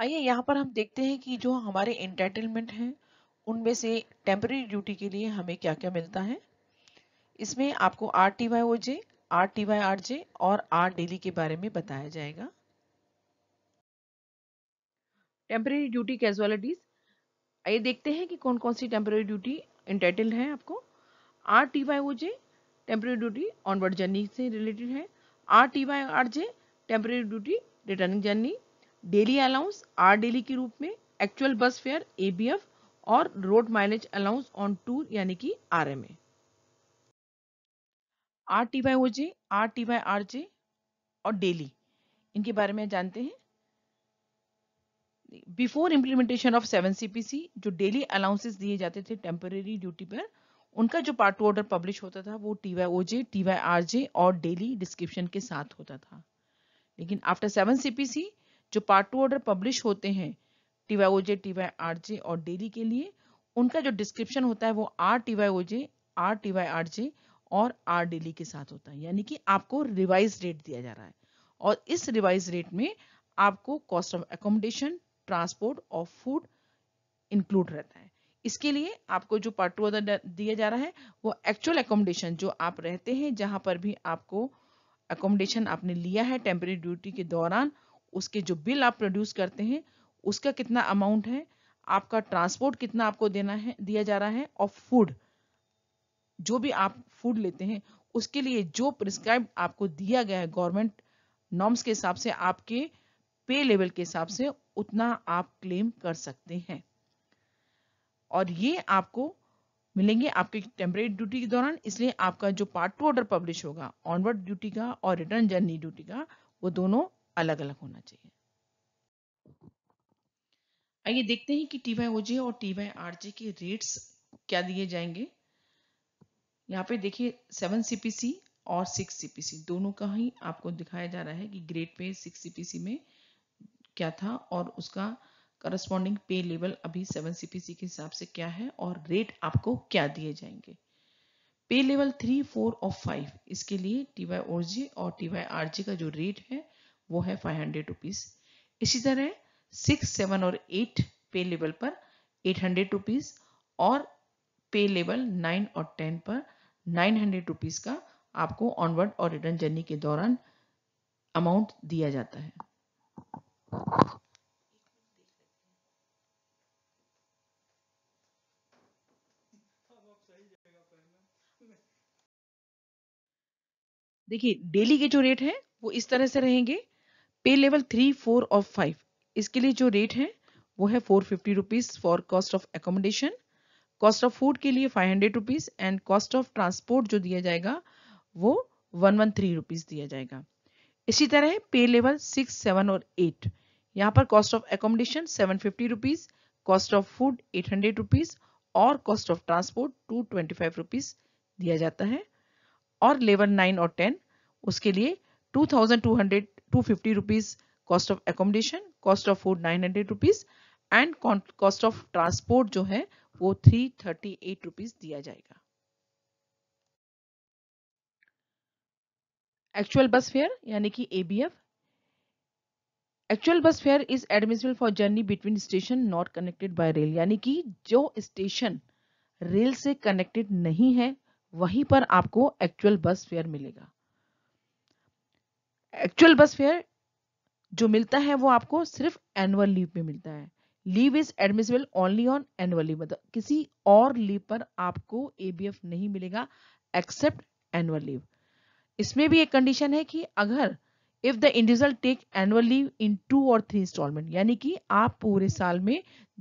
आइए यहाँ पर हम देखते हैं कि जो हमारे इंटरटेनमेंट हैं उनमें से टेम्परेरी ड्यूटी के लिए हमें क्या क्या मिलता है इसमें आपको R T Y O J R T Y R J और आर डेली के बारे में बताया जाएगा टेम्परेरी ड्यूटी कैजुअलिटीज आइए देखते हैं कि कौन कौन सी टेम्प्रेरी ड्यूटी इंटेटल्ड है आपको R T Y O J temporary duty onward journey से रिलेटेड है R T Y R J temporary duty returning journey daily allowance R daily के रूप में एक्चुअल बस फेयर एबीएफ और road mileage allowance on tour यानी कि R M A R T Y O J R T Y R J और daily इनके बारे में जानते हैं before implementation of seven CPC जो डेली अलाउंसेस दिए जाते थे टेम्पररी ड्यूटी पर उनका जो पार्ट टू ऑर्डर पब्लिश होता था वो T Y O J T Y R J और डेली डिस्क्रिप्शन के साथ होता था लेकिन after seven C P C जो पार्ट टू ऑर्डर पब्लिश होते हैं टीवाई ओजे टीवाई आरजे और डेली के लिए उनका जो डिस्क्रिप्शन होता है वो R T Y O J R T Y R J और आर डेली के साथ होता है यानी कि आपको रिवाइज रेट दिया जा रहा है और इस रिवाइज रेट में आपको कॉस्ट ऑफ एकोमोडेशन ट्रांसपोर्ट और फूड इंक्लूड रहता है इसके लिए आपको जो पार्ट टू ऑर्डर दिया जा रहा है वो एक्चुअल एकोमोडेशन जो आप रहते हैं जहां पर भी आपको एकोमोडेशन आपने लिया है टेम्परेरी ड्यूटी के दौरान उसके जो बिल आप प्रोड्यूस करते हैं उसका कितना अमाउंट है आपका ट्रांसपोर्ट कितना आपको देना है दिया जा रहा है और फूड जो भी आप फूड लेते हैं उसके लिए जो प्रिस्क्राइब आपको दिया गया है गवर्नमेंट नॉर्म्स के हिसाब से आपके पे लेवल के हिसाब से उतना आप क्लेम कर सकते हैं और ये आपको मिलेंगे आपके टेम्परेरी ड्यूटी के दौरान इसलिए आपका जो पार्ट टू ऑर्डर पब्लिश होगा ऑनवर्ड ड्यूटी का और रिटर्न जर्नी ड्यूटी का वो दोनों अलग अलग होना चाहिए आइए देखते हैं कि टी वाई ओ जे और टी वाई आर जे के रेट्स क्या दिए जाएंगे यहाँ पे देखिए सेवन सीपीसी और सिक्स सीपीसी दोनों का ही आपको दिखाया जा रहा है कि ग्रेड पे सिक्स सीपीसी में क्या था और उसका करस्पॉन्डिंग पे लेवल अभी सेवन सीपीसी के हिसाब से क्या है और रेट आपको क्या दिए जाएंगे पे लेवल थ्री फोर और फाइव इसके लिए टी वाई ओ जे और टी वाई आर जे का जो रेट है वो है फाइव हंड्रेड रुपीज़ इसी तरह सिक्स सेवन और एट पे लेवल पर एट हंड्रेड रुपीज़ और पे लेवल नाइन और टेन पर नाइन हंड्रेड रुपीज़ का आपको ऑनवर्ड और रिटर्न जर्नी के दौरान अमाउंट दिया जाता है देखिए डेली के जो रेट है वो इस तरह से रहेंगे पे लेवल थ्री फोर और फाइव इसके लिए जो रेट है वो है four fifty rupees for cost of accommodation cost of food के लिए five hundred rupees and cost of transport जो दिया जाएगा वो वन वन थ्री रुपीज दिया जाएगा इसी तरह पे लेवल सिक्स सेवन और एट यहाँ पर cost of accommodation seven fifty rupees cost of food eight hundred rupees और cost of transport two twenty five rupees दिया जाता है और लेवल नाइन और टेन उसके लिए two thousand two hundred 250 rupees cost of accommodation cost of food 900 rupees and cost of transport जो है वो 338 rupees दिया जाएगा एक्चुअल बस फेयर यानी कि ABF actual bus fare is admissible for journey between station not connected by rail यानी कि जो स्टेशन रेल से कनेक्टेड नहीं है वहीं पर आपको एक्चुअल बस फेयर मिलेगा एक्चुअल बस फेयर जो मिलता है वो आपको सिर्फ एनुअल लीव पे मिलता है leave is admissible only on annual leave मतलब किसी और लीव पर आपको एबीएफ नहीं मिलेगा एक्सेप्ट एनुअल लीव इसमें भी एक कंडीशन है कि अगर if the individual take annual leave in two और थ्री इंस्टॉलमेंट यानी कि आप पूरे साल में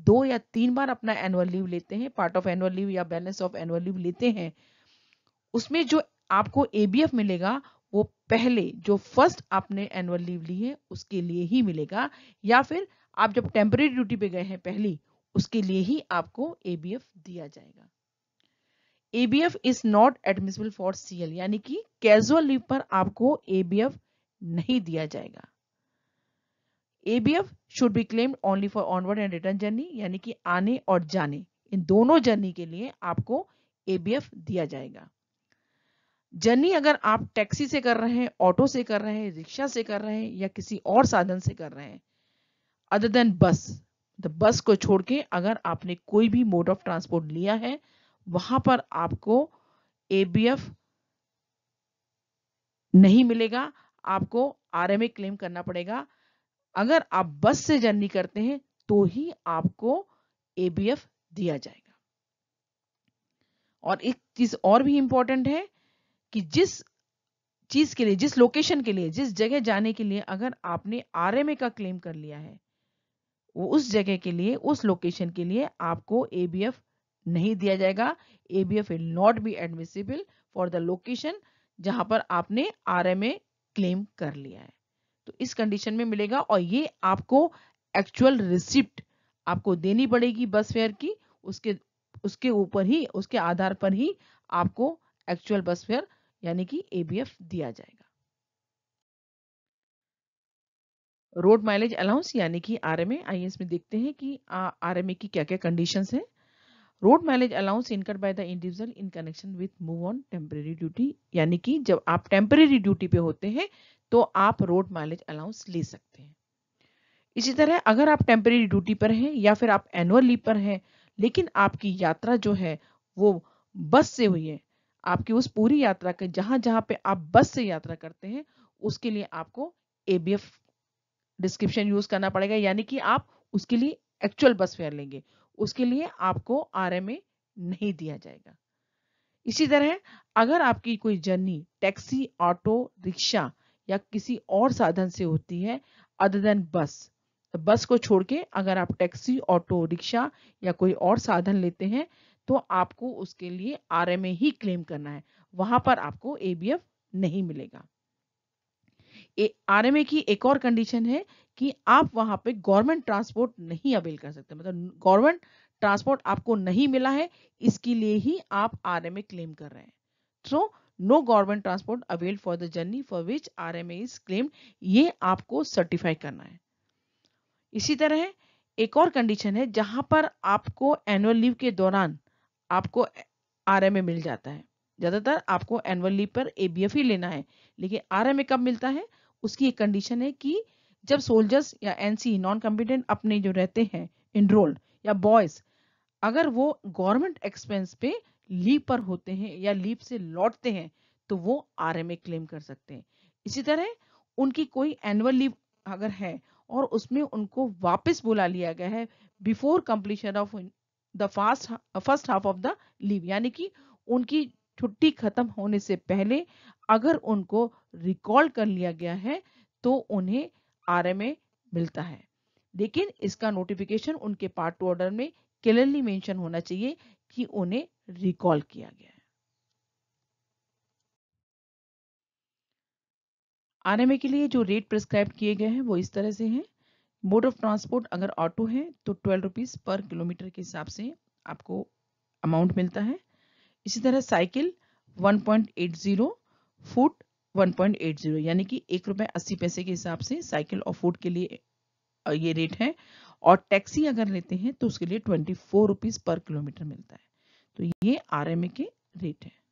दो या तीन बार अपना एनुअल लीव लेते हैं पार्ट ऑफ एनुअल लीव या बैलेंस ऑफ एनुअल लीव लेते हैं उसमें जो आपको एबीएफ मिलेगा पहले जो फर्स्ट आपने एनुअल लीव ली है उसके लिए ही मिलेगा या फिर आप जब टेम्परेरी ड्यूटी पे गए हैं पहली उसके लिए ही आपको एबीएफ दिया जाएगा ABF is not admissible for CL यानी कि कैजुअल लीव पर आपको एबीएफ नहीं दिया जाएगा ABF should be claimed only for onward and return journey यानी कि आने और जाने इन दोनों जर्नी के लिए आपको एबीएफ दिया जाएगा जर्नी अगर आप टैक्सी से कर रहे हैं ऑटो से कर रहे हैं रिक्शा से कर रहे हैं या किसी और साधन से कर रहे हैं अदर देन बस द बस को छोड़ के अगर आपने कोई भी मोड ऑफ ट्रांसपोर्ट लिया है वहां पर आपको एफ नहीं मिलेगा आपको ए क्लेम करना पड़ेगा अगर आप बस से जर्नी करते हैं तो ही आपको एबीएफ दिया जाएगा और एक चीज और भी इंपॉर्टेंट है कि जिस चीज के लिए जिस लोकेशन के लिए जिस जगह जाने के लिए अगर आपने आर का क्लेम कर लिया है वो उस जगह के लिए उस लोकेशन के लिए आपको एबीएफ नहीं दिया जाएगा ABF will not be admissible for the location जहां पर आपने आर क्लेम कर लिया है तो इस कंडीशन में मिलेगा और ये आपको एक्चुअल रिसिप्ट आपको देनी पड़ेगी बस फेयर की उसके उसके ऊपर ही उसके आधार पर ही आपको एक्चुअल बस फेयर यानी कि एबीएफ दिया जाएगा रोड माइलेज अलाउंस यानी कि आरएमए आइए में देखते हैं कि आरएमए की क्या क्या कंडीशंस है road mileage allowance incurred by the individual in connection with move on temporary duty यानी कि जब आप टेम्पररी ड्यूटी पे होते हैं तो आप रोड माइलेज अलाउंस ले सकते हैं इसी तरह अगर आप टेम्पररी ड्यूटी पर हैं या फिर आप एनुअल लीव पर हैं लेकिन आपकी यात्रा जो है वो बस से हुई है आपकी उस पूरी यात्रा के जहां जहां पे आप बस से यात्रा करते हैं उसके लिए आपको एबीएफ डिस्क्रिप्शन यूज करना पड़ेगा यानी कि आप उसके लिए एक्चुअल बस फेयर लेंगे उसके लिए आपको आर नहीं दिया जाएगा इसी तरह अगर आपकी कोई जर्नी टैक्सी ऑटो रिक्शा या किसी और साधन से होती है अदर देन बस बस को छोड़ के अगर आप टैक्सी ऑटो रिक्शा या कोई और साधन लेते हैं तो आपको उसके लिए आर ही क्लेम करना है वहां पर आपको एफ नहीं मिलेगा आरएमए की एक और कंडीशन है कि आप वहां पे गवर्नमेंट ट्रांसपोर्ट नहीं अवेल कर सकते मतलब गवर्नमेंट ट्रांसपोर्ट आपको नहीं मिला है इसके लिए ही आप आरएमए क्लेम कर रहे हैं so no government transport avail for the journey for which RMA is claim ये आपको सर्टिफाई करना है इसी तरह एक और कंडीशन है जहां पर आपको एनुअल लीव के दौरान आपको आर में मिल जाता है ज़्यादातर आपको एनुअल लीव पर ए ही लेना है लेकिन आर में कब मिलता है उसकी एक कंडीशन है कि जब सोल्जर्स या एनसी नॉन कम्पिटेंट अपने जो रहते हैं इनरोल्ड या बॉयज अगर वो गवर्नमेंट एक्सपेंस पे लीव पर होते हैं या लीव से लौटते हैं तो वो आर क्लेम कर सकते हैं इसी तरह उनकी कोई एनुअल लीव अगर है और उसमें उनको वापस बुला लिया गया है before completion of the fast first half of the leave यानी कि उनकी छुट्टी खत्म होने से पहले अगर उनको रिकॉल कर लिया गया है तो उन्हें आरएमए मिलता है लेकिन इसका नोटिफिकेशन उनके पार्ट टू ऑर्डर में क्लियरली मेंशन होना चाहिए कि उन्हें रिकॉल किया गया है आरएमए के लिए जो रेट प्रिस्क्राइब किए गए हैं वो इस तरह से हैं मोड ऑफ ट्रांसपोर्ट अगर ऑटो है तो ट्वेल्व रुपीज़ पर किलोमीटर के हिसाब से आपको अमाउंट मिलता है इसी तरह साइकिल 1.80 फुट 1.80 यानी कि एक रुपए अस्सी पैसे के हिसाब से साइकिल और फूड के लिए ये रेट है और टैक्सी अगर लेते हैं तो उसके लिए twenty four rupees per kilometre मिलता है तो ये आर के रेट है